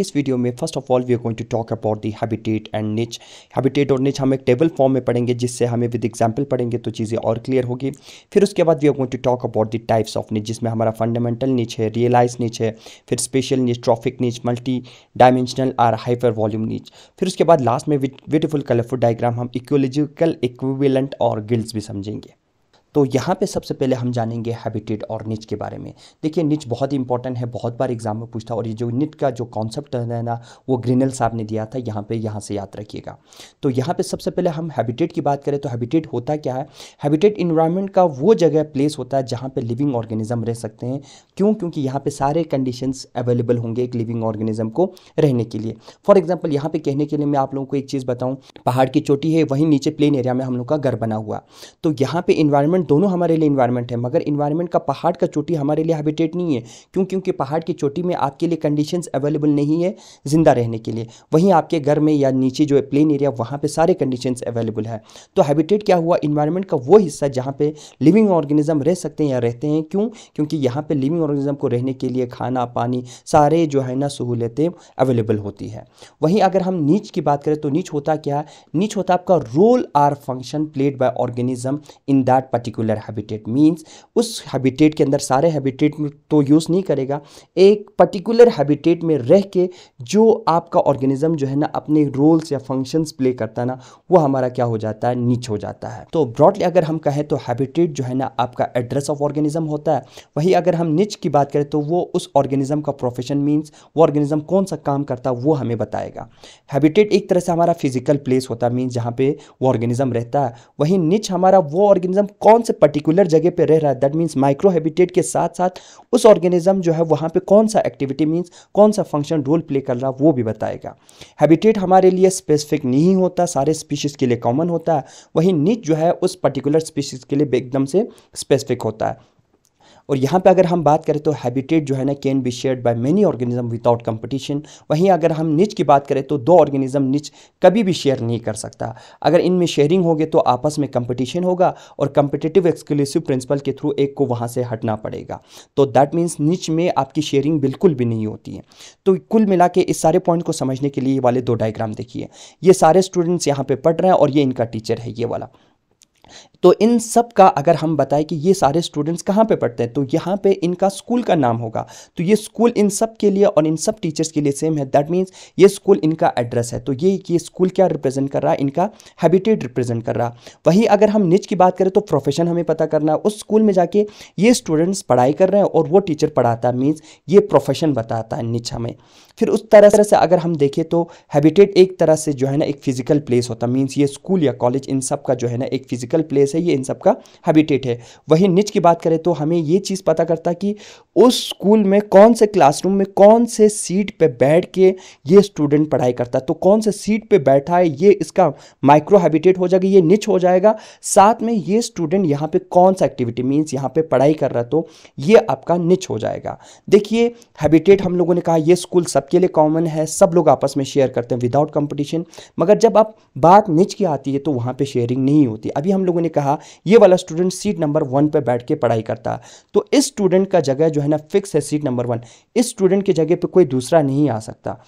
इस वीडियो में first of all we are going to talk about the habitat and niche habitat और niche हम एक table form में पढ़ेंगे जिससे हमें विद एग्जांपल पढ़ेंगे तो चीज़ें और क्लियर होगी फिर उसके बाद we are going to talk about the types of niche जिसमें हमारा फंडामेंटल निच है रियलाइज निच है फिर special niche trophic niche multidimensional और हाइपर वॉल्यूम निच फिर उसके बाद लास्ट में ब्यूटीफुल कलरफुल डायग्राम हम इक्वलॉजिकल इक्विवेलेंट और गिल्ड्स भी समझेंगे तो यहाँ पे सबसे पहले हम जानेंगे हैबिटेट और निच के बारे में देखिए निच बहुत ही इंपॉर्टेंट है बहुत बार एग्जाम में पूछता और ये जो निट का जो कॉन्सेप्ट है ना वो ग्रीनल साहब ने दिया था यहाँ पे यहाँ से याद रखिएगा तो यहाँ पे सबसे पहले हम हैबिटेट की बात करें तो हैबिटेट होता क्या है हैबिटेट इन्वायरमेंट का वो जगह प्लेस होता है जहाँ पर लिविंग ऑर्गेनिज्म रह सकते हैं क्यों क्योंकि यहाँ पर सारे कंडीशन अवेलेबल होंगे एक लिविंग ऑर्गेनिज्म को रहने के लिए फॉर एग्जाम्पल यहाँ पर कहने के लिए मैं आप लोगों को एक चीज़ बताऊँ पहाड़ की चोटी है वहीं नीचे प्लेन एरिया में हम लोग का घर बना हुआ तो यहाँ पर इन्वायरमेंट दोनों हमारे लिए इन्वायरमेंट है मगर इन्वायरमेंट का पहाड़ का चोटी हमारे लिए हैबिटेट नहीं है क्यों क्योंकि पहाड़ की चोटी में आपके लिए कंडीशन अवेलेबल नहीं है ज़िंदा रहने के लिए वहीं आपके घर में या नीचे जो है प्लेन एरिया वहाँ पर सारे कंडीशन अवेलेबल है तो हैबिटेट क्या हुआ इन्वायरमेंट का वो हिस्सा जहाँ पर लिविंग ऑर्गेनिज्म रह सकते हैं या रहते हैं क्यों क्योंकि यहाँ पर लिविंग ऑर्गेनिज्म को रहने के लिए खाना पानी सारे जो है ना सहूलतें अवेलेबल होती है वहीं अगर हम नीच की बात करें तो नीच होता क्या है नीच होता आपका role or function played by organism in that particular particular habitat means उस हैबिटेट के अंदर सारे हैबिटेट तो यूज़ नहीं करेगा एक पर्टिकुलर हैबिटेट में रह के जो आपका ऑर्गेनिज्म जो है ना अपने रोल्स या फंक्शंस प्ले करता है ना वो हमारा क्या हो जाता है नीच हो जाता है तो ब्रॉडली अगर हम कहें तो हैबिटेट जो है ना आपका एड्रेस ऑफ ऑर्गेनिज्म होता है वहीं अगर हम नीच की बात करें तो वो उस ऑर्गेनिज्म का प्रोफेशन मीन्स वो ऑर्गेनिज्म कौन सा काम करता है वो हमें बताएगा हैबिटेट एक तरह से हमारा फिजिकल प्लेस होता है मीन्स जहाँ पे वो ऑर्गेनिज्म रहता है वहीं निच हमारा वो ऑर्गेनिज्म कौन से पर्टिकुलर जगह पे रह रहा है दैट मीन्स माइक्रो हैबिटेट के साथ साथ उस ऑर्गेनिज्म जो है वहाँ पे कौन सा एक्टिविटी मीन्स कौन सा फंक्शन रोल प्ले कर रहा है वो भी बताएगा हैबिटेट हमारे लिए स्पेसिफिक नहीं होता सारे स्पीशीज़ के लिए कॉमन होता है वहीं नीच जो है उस पर्टिकुलर स्पीशीज़ के लिए एकदम से स्पेसिफिक होता है और यहाँ पे अगर हम बात करें तो हैबिटेट जो है ना can be shared by many organism without competition वहीं अगर हम निच की बात करें तो दो ऑर्गेनिज्म निच कभी भी शेयर नहीं कर सकता अगर इनमें शेयरिंग होगी तो आपस में कंपटीशन होगा और कंपिटेटिव एक्सक्लूसिव प्रिंसिपल के थ्रू एक को वहाँ से हटना पड़ेगा तो दैट मीन्स निच में आपकी शेयरिंग बिल्कुल भी नहीं होती है तो कुल मिला के इस सारे पॉइंट को समझने के लिए ये वाले दो डायग्राम देखिए ये सारे स्टूडेंट्स यहाँ पर पढ़ रहे हैं और ये इनका टीचर है ये वाला तो इन सब का अगर हम बताएं कि ये सारे स्टूडेंट्स कहाँ पे पढ़ते हैं तो यहाँ पे इनका स्कूल का नाम होगा तो ये स्कूल इन सब के लिए और इन सब टीचर्स के लिए सेम है दैट मीन्स ये स्कूल इनका एड्रेस है तो ये ये स्कूल क्या रिप्रेजेंट कर रहा है इनका हैबिटेट रिप्रेजेंट कर रहा वहीं अगर हम निच की बात करें तो प्रोफेशन हमें पता करना है उस स्कूल में जाके ये स्टूडेंट्स पढ़ाई कर रहे हैं और वो टीचर पढ़ाता है मीन्स ये प्रोफेशन बताता है निच हमें फिर उस तरह से अगर हम देखें तो हैबिटेट एक तरह से जो है ना एक फिजिकल प्लेस होता है मीन्स ये स्कूल या कॉलेज इन सब का जो है ना एक फिजिकल प्लेस प्लेस है ये इन सब का हैबिटेट है वहीं निच की बात करें तो हमें ये चीज़ पता करता कि उस स्कूल में कौन से क्लासरूम में कौन से सीट पे बैठ के ये स्टूडेंट पढ़ाई करता तो कौन से सीट पे बैठा है ये इसका माइक्रो हैबिटेट हो जाएगा ये निच हो जाएगा साथ में ये स्टूडेंट यहाँ पर कौन सा एक्टिविटी मीन्स यहाँ पर पढ़ाई कर रहा तो ये आपका निच हो जाएगा देखिए हैबिटेट हम लोगों ने कहा ये स्कूल सबके लिए कॉमन है सब लोग आपस में शेयर करते हैं विदाउट कंपटीशन मगर जब आप बात निच की आती है तो वहां पे शेयरिंग नहीं होती अभी हम लोगों ने कहा ये वाला स्टूडेंट सीट नंबर वन पर बैठ के पढ़ाई करता तो इस स्टूडेंट का जगह जो है ना फिक्स है सीट नंबर वन इस स्टूडेंट की जगह पर कोई दूसरा नहीं आ सकता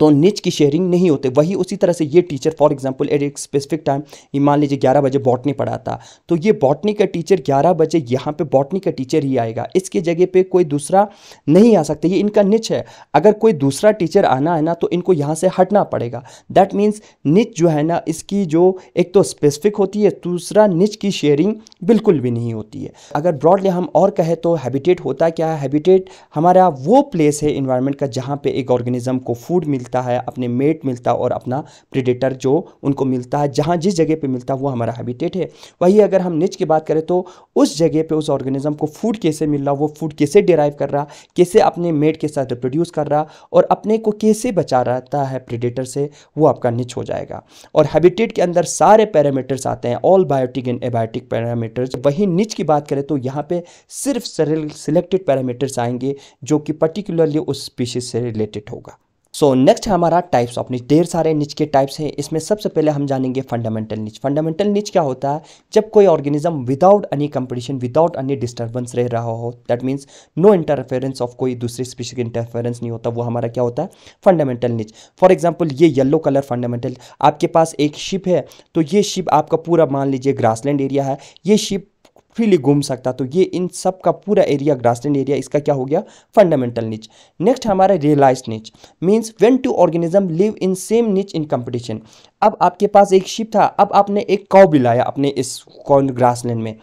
तो निच की शेयरिंग नहीं होते वही उसी तरह से ये टीचर फॉर एग्जांपल एट एक स्पेसिफिक टाइम ये मान लीजिए ग्यारह बजे बॉटनी पढ़ाता तो ये बॉटनी का टीचर ग्यारह बजे यहाँ पे बॉटनी का टीचर ही आएगा इसके जगह पे कोई दूसरा नहीं आ सकता ये इनका निच है अगर कोई दूसरा टीचर आना है ना तो इनको यहाँ से हटना पड़ेगा दैट मीन्स निच जो है ना इसकी जो एक तो स्पेसिफिक होती है दूसरा निच की शेयरिंग बिल्कुल भी नहीं होती है अगर ब्रॉडली हम और कहें तो हैबिटेट होता क्या है हैबिटेट हमारा वो प्लेस है इन्वायरमेंट का जहाँ पर एक ऑर्गेनिज्म को फूड मिल मिलता है अपने मेट मिलता है और अपना प्रिडेटर जो उनको मिलता है जहाँ जिस जगह पर मिलता है वो हमारा हैबिटेट है वही अगर हम निच की बात करें तो उस जगह पर उस ऑर्गेनिज्म को फूड कैसे मिल रहा वो फूड कैसे डिराइव कर रहा कैसे अपने मेट के साथ रिप्रोड्यूस कर रहा और अपने को कैसे बचा रहता है प्रिडेटर से वो आपका निच हो जाएगा और हैबिटेट के अंदर सारे पैरामीटर्स आते हैं all biotic and abiotic parameters वहीं निच की बात करें तो यहाँ पे सिर्फ सिलेक्टेड पैरामीटर्स आएंगे जो कि पर्टिकुलरली उस स्पीशीज से रिलेटेड होगा सो so, नेक्स्ट है हमारा टाइप्स ऑफ निच ढेर सारे निच के टाइप्स हैं इसमें सबसे पहले हम जानेंगे फंडामेंटल निच फंडामेंटल निच क्या होता है जब कोई organism without any competition without any disturbance रह रहा हो that means no interference of कोई दूसरी स्पीशी का इंटरफेरेंस नहीं होता वो हमारा क्या होता है फंडामेंटल निच फॉर एग्जाम्पल ये येलो कलर फंडामेंटल आपके पास एक शिप है तो ये शिप आपका पूरा मान लीजिए ग्रासलैंड एरिया है ये शिप फ्रीली घूम सकता तो ये इन सब का पूरा एरिया ग्रासलैंड एरिया इसका क्या हो गया फंडामेंटल नीच नेक्स्ट हमारा realise niche means when two organism live in same niche in competition अब आपके पास एक शिप था अब आपने एक काउ बिलाया अपने इस कॉर्न ग्रासलैंड में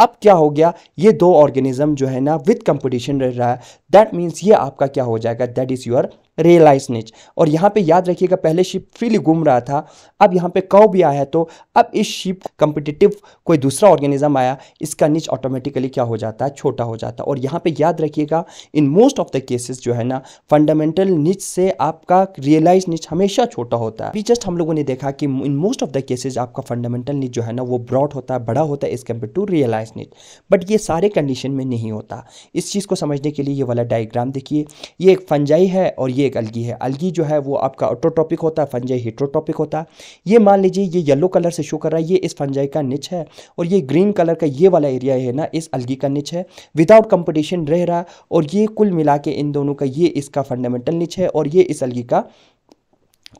अब क्या हो गया ये दो ऑर्गेनिज्म जो है ना विथ कंपटीशन रह रहा है दैट मीन्स ये आपका क्या हो जाएगा दैट इज़ योर रियलाइज निच और यहाँ पे याद रखिएगा पहले शिप फ्रीली घूम रहा था अब यहाँ पे कौ भी आया है तो अब इस शिप कंपिटिटिव कोई दूसरा ऑर्गेनिज्म आया इसका निच ऑटोमेटिकली क्या हो जाता है छोटा हो जाता है और यहाँ पे याद रखिएगा in most of the cases जो है ना फंडामेंटल निच से आपका रियलाइज निच हमेशा छोटा होता है अभी जस्ट हम लोगों ने देखा कि in most of the cases आपका फंडामेंटल निच जो है ना वो ब्रॉड होता है बड़ा होता है as compare to realise niche but ये सारे कंडीशन में नहीं होता इस चीज़ को समझने के लिए ये वाला डायग्राम देखिए ये एक फंजाई है और ये एक अलगी है अलगी जो है वो आपका ऑटोटॉपिक होता है फंजाई हिट्रोटॉपिक होता है ये मान लीजिए ये येलो कलर से शो कर रहा है ये इस फंजाई का निच है और ये ग्रीन कलर का ये वाला एरिया है ना इस अलगी का निच है विदाउट कंपटिशन रह रहा और ये कुल मिला के इन दोनों का ये इसका फंडामेंटल निच है और ये इस अलगी का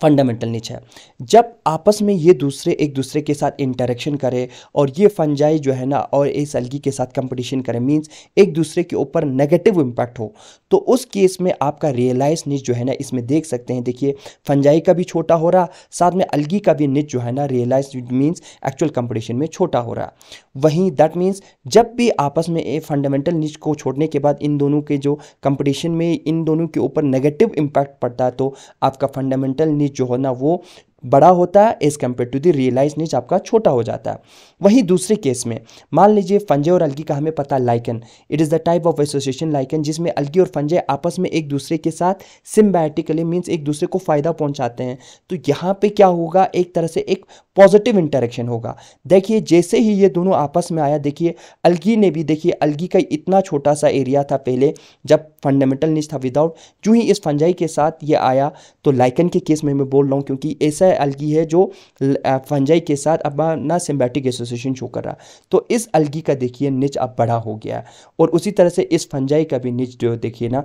फंडामेंटल नीच है जब आपस में ये दूसरे एक दूसरे के साथ इंटरेक्शन करें और ये फंजाई जो है ना और इस अलगी के साथ कंपटीशन करें मींस एक दूसरे के ऊपर नेगेटिव इम्पैक्ट हो तो उस केस में आपका रियलाइज निच जो है ना इसमें देख सकते हैं देखिए फंजाई का भी छोटा हो रहा साथ में अलगी का भी निच जो है ना रियलाइज मीन्स एक्चुअल कंपटिशन में छोटा हो रहा वहीं दैट मीन्स जब भी आपस में फंडामेंटल निच को छोड़ने के बाद इन दोनों के जो कंपटिशन में इन दोनों के ऊपर नेगेटिव इम्पैक्ट पड़ता है तो आपका फंडामेंटल निच जो है ना वो बड़ा होता है as compare to the realise niche आपका छोटा हो जाता है वहीं दूसरे केस में मान लीजिए फंजे और अलगी का हमें पता lichen it is the type of association lichen जिसमें अलगी और फंजे आपस में एक दूसरे के साथ सिम्बैटिकली मीन्स एक दूसरे को फ़ायदा पहुँचाते हैं तो यहाँ पर क्या होगा एक तरह से एक पॉजिटिव इंटरेक्शन होगा देखिए जैसे ही ये दोनों आपस में आया देखिए अलगी ने भी देखिए अलगी का इतना छोटा सा एरिया था पहले जब फंडामेंटल नीच था विदाउट जो ही इस फंजाई के साथ ये आया तो लाइकन के केस में मैं बोल रहा हूँ क्योंकि ऐसा अलगी है जो फंजाई के साथ अपना सिम्बैटिक एसोसिएशन शो कर रहा तो इस अलगी का देखिए निच अब बड़ा हो गया और उसी तरह से इस फंजाई का भी निच जो देखिए ना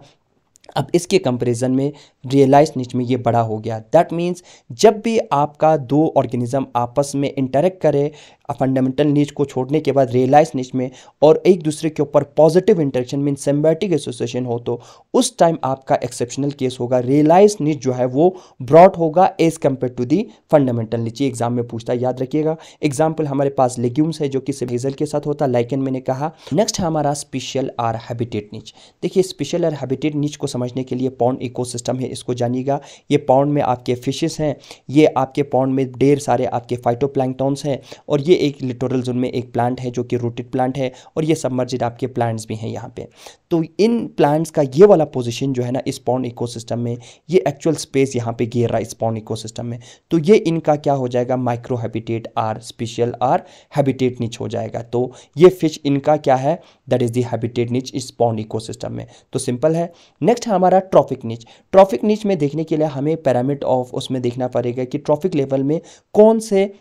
अब इसके कंपैरिजन में रियलाइज निच में ये बड़ा हो गया दैट मींस जब भी आपका दो ऑर्गेनिज्म आपस में इंटरेक्ट करे फंडामेंटल नीच को छोड़ने के बाद रियलाइज नीच में और एक दूसरे के ऊपर positive interaction mean symbiotic association हो तो उस टाइम आपका एक्सेप्शनल केस होगा रियलाइज नीच जो है वो ब्रॉड होगा as compare to the fundamental niche exam में पूछता है याद रखिएगा एग्जाम्पल हमारे पास लेग्यूम्स है जो कि सिविजल के साथ होता है लाइकन मैंने कहा नेक्स्ट है हमारा स्पेशल आर हैबिटेट नीच देखिए स्पेशल आर हैबिटेट नीच को समझने के लिए पॉन्ड इको है इसको जानिएगा ये पॉन्ड में आपके फिशेस हैं ये आपके पॉन्ड में ढेर सारे आपके फाइटोप्लैंगटॉन्स हैं और ये एक लिटोरल जोन में एक प्लांट है जो कि रूटेड प्लांट है और ये सबमर्जिड आपके प्लांट्स भी हैं यहाँ पे तो इन प्लांट्स का ये वाला पोजीशन जो है ना स्पॉन इकोसिस्टम में ये एक्चुअल स्पेस यहाँ पे घेर रहा है स्पॉन इकोसिस्टम में तो ये इनका क्या हो जाएगा micro habitat or special or habitat niche हो जाएगा तो ये फिश इनका क्या है दैट इज़ दैबिटेट नीच निच स्पॉन इको में तो सिंपल है नेक्स्ट है हमारा ट्रॉफिक निच ट्रॉफिक निच में देखने के लिए हमें पैरामिड ऑफ उसमें देखना पड़ेगा कि ट्रॉफिक लेवल में कौन से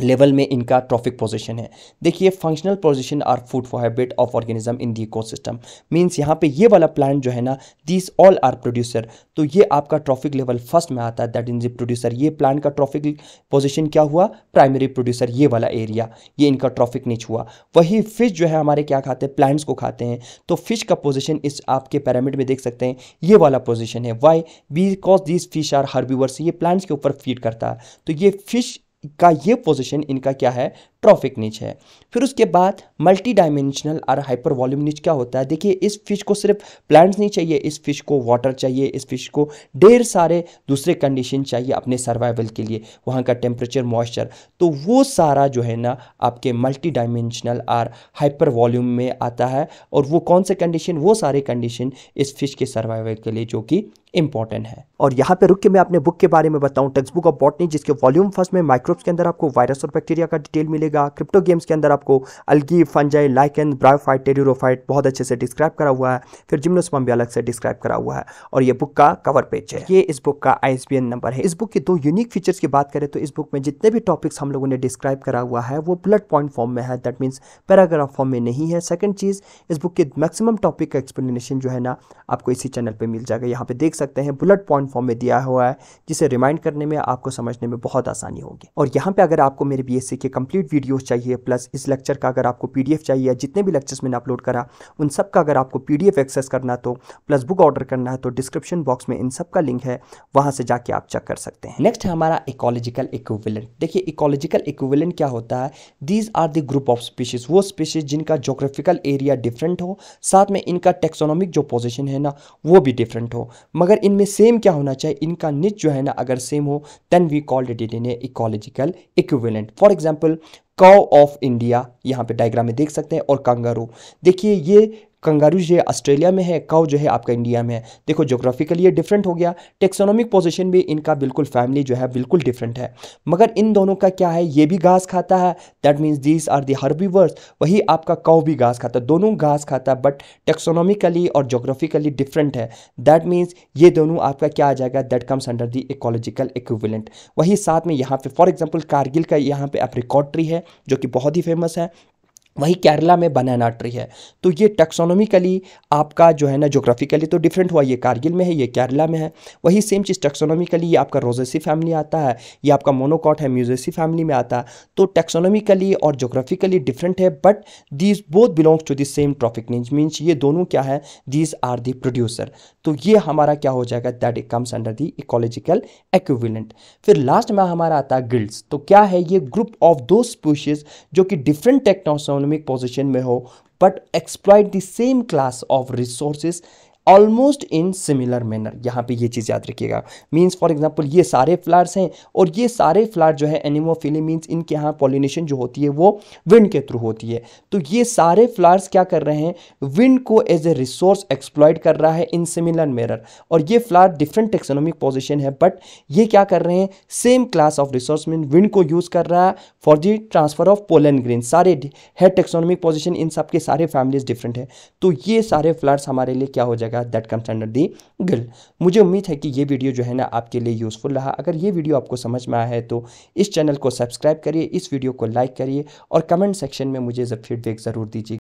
लेवल में इनका ट्रॉफिक पोजीशन है देखिए functional position or food for habit of organism in the ecosystem means यहाँ पे ये वाला प्लांट जो है ना दिस ऑल आर प्रोड्यूसर तो ये आपका ट्रॉफिक लेवल फर्स्ट में आता है दैट इज ए प्रोड्यूसर ये प्लांट का ट्रॉफिक पोजिशन क्या हुआ प्राइमरी प्रोड्यूसर ये वाला एरिया ये इनका ट्रॉफिक नीच हुआ वही फिश जो है हमारे क्या खाते हैं प्लांट्स को खाते हैं तो फिश का पोजिशन इस आपके पैरामिड में देख सकते हैं ये वाला पोजिशन है why because this fish are herbivores ये प्लांट्स के ऊपर फीड करता है तो ये फिश का ये पोजीशन इनका क्या है ट्रॉफिक निच है फिर उसके बाद मल्टी डायमेंशनल और हाइपर वॉल्यूम निच क्या होता है देखिए इस फिश को सिर्फ प्लांट्स नहीं चाहिए इस फिश को वाटर चाहिए इस फिश को ढेर सारे दूसरे कंडीशन चाहिए अपने सर्वाइवल के लिए वहाँ का टेम्परेचर मॉइस्चर तो वो सारा जो है ना आपके मल्टी डायमेंशनल और हाइपर वॉल्यूम में आता है और वो कौन से कंडीशन वो सारे कंडीशन इस फिश के सर्वाइवल के लिए जो कि इंपॉर्टेंट है और यहाँ पे रुक के मैं अपने बुक के बारे में बताऊँ टेक्स बुक ऑफ बॉटनी जिसके वॉल्यूम फर्स्ट में माइक्रोब्स के अंदर आपको वायरस और बैक्टीरिया का डिटेल मिलेगा क्रिप्टो गेम्स के अंदर आपको algae fungi lichen bryophyte pteridophyte बहुत अच्छे से डिस्क्राइब करा हुआ है फिर जिम्नोसम भी अलग से डिस्क्राइब करा हुआ है और ये बुक का कवर पेज है ये इस बुक का आई नंबर है इस बुक के दो यूनिक फीचर्स की बात करें तो इस बुक में जितने भी टॉपिक्स हम लोगों ने डिस्क्राइब करा हुआ है वो ब्लड पॉइंट फॉर्म में है दैट मीन्स पैराग्राफ फॉर्म में नहीं है सेकंड चीज़ इस बुक के मैक्सिमम टॉपिक का एक्सप्लेनेशन जो है ना आपको इसी चैनल पर मिल जाएगा यहाँ पे देख देख सकते हैं बुलेट पॉइंट फॉर्म में दिया हुआ है जिसे रिमाइंड करने में आपको समझने में बहुत आसानी होगी और यहाँ पे अगर आपको मेरे बी के कंप्लीट वीडियोस चाहिए प्लस इस लेक्चर का अगर आपको पी चाहिए जितने भी लेक्चर्स मैंने अपलोड करा उन सब का अगर आपको पी एक्सेस करना तो प्लस बुक ऑर्डर करना है तो डिस्क्रिप्शन बॉक्स तो में इन सब का लिंक है वहाँ से जाके आप चेक कर सकते हैं नेक्स्ट है हमारा इकोलॉजिकल इक्विवेलेंट देखिए इकोलॉजिकल इक्विवेलेंट क्या होता है these are the group of species वो स्पीशीज जिनका जोग्राफिकल एरिया डिफरेंट हो साथ में इनका टेक्सोनॉमिक जो पोजिशन है ना वो भी डिफरेंट हो मगर मगर इनमें सेम क्या होना चाहिए इनका निच जो है ना अगर सेम हो then we called it in a ecological equivalent for example cow of India यहाँ पे डायग्राम में देख सकते हैं और कंगारू देखिए ये कंगारू जो है ऑस्ट्रेलिया में है काउ जो है आपका इंडिया में है देखो जोग्राफिकली ये डिफरेंट हो गया टेक्सोनॉमिक पोजीशन भी इनका बिल्कुल फैमिली जो है बिल्कुल डिफरेंट है मगर इन दोनों का क्या है ये भी घास खाता है that means these are the herbi वही आपका कौ भी घास खाता है दोनों घास खाता है बट टेक्सोनॉमिकली और जोग्राफिकली डिफरेंट है दैट मीन्स ये दोनों आपका क्या आ जाएगा that comes under the ecological equivalent वही साथ में यहाँ पे फॉर एग्जाम्पल कारगिल का यहाँ पे रिकॉर्ड ट्री है जो कि बहुत ही फेमस है वहीं केरला में बनाना ट्री है तो ये टेक्सोनॉमिकली आपका जो है ना जोग्राफिकली तो डिफरेंट हुआ ये कारगिल में है ये केरला में है वही सेम चीज़ टेक्सोनॉमिकली ये आपका रोजेसी फैमिली आता है ये आपका मोनोकॉट है म्यूजेसी फैमिली में आता है तो टेक्सोनॉमिकली और जोग्राफिकली डिफरेंट है but these both belongs to the same trophic range means ये दोनों क्या है दीज आर दी प्रोड्यूसर तो ये हमारा क्या हो जाएगा that it comes under the ecological equivalent फिर लास्ट में हमारा आता है गिल्ड्स तो क्या है ये ग्रुप ऑफ दो स्पीशीज जो कि डिफरेंट टेक्नोसोन इकोनॉमिक पोजिशन में हो but exploit the same class of resources almost in similar manner यहाँ पे ये चीज़ याद रखिएगा मीन्स फॉर एग्जाम्पल ये सारे फ्लावर्स हैं और ये सारे फ्लावर जो है एनिमोफिली मीन्स इनके यहाँ पॉलिनेशन जो होती है वो विंड के थ्रू होती है तो ये सारे फ्लावर्स क्या कर रहे हैं विंड को एज ए रिसोर्स एक्सप्लॉयड कर रहा है इन सिमिलर मैनर और ये फ्लावर डिफरेंट टेक्सोनॉमिक पोजिशन है बट ये क्या कर रहे हैं same class of resource mean wind को यूज़ कर रहा है for the transfer of pollen green सारे है टेक्सोनॉमिक पोजिशन इन सब सारे फैमिलीज डिफरेंट है तो ये सारे फ्लावर्स हमारे लिए क्या हो जाएगा जाएगा that comes under the gill मुझे उम्मीद है कि ये वीडियो जो है ना आपके लिए यूज़फुल रहा अगर ये वीडियो आपको समझ में आया है तो इस चैनल को सब्सक्राइब करिए इस वीडियो को लाइक करिए और कमेंट सेक्शन में मुझे फीडबैक ज़रूर दीजिए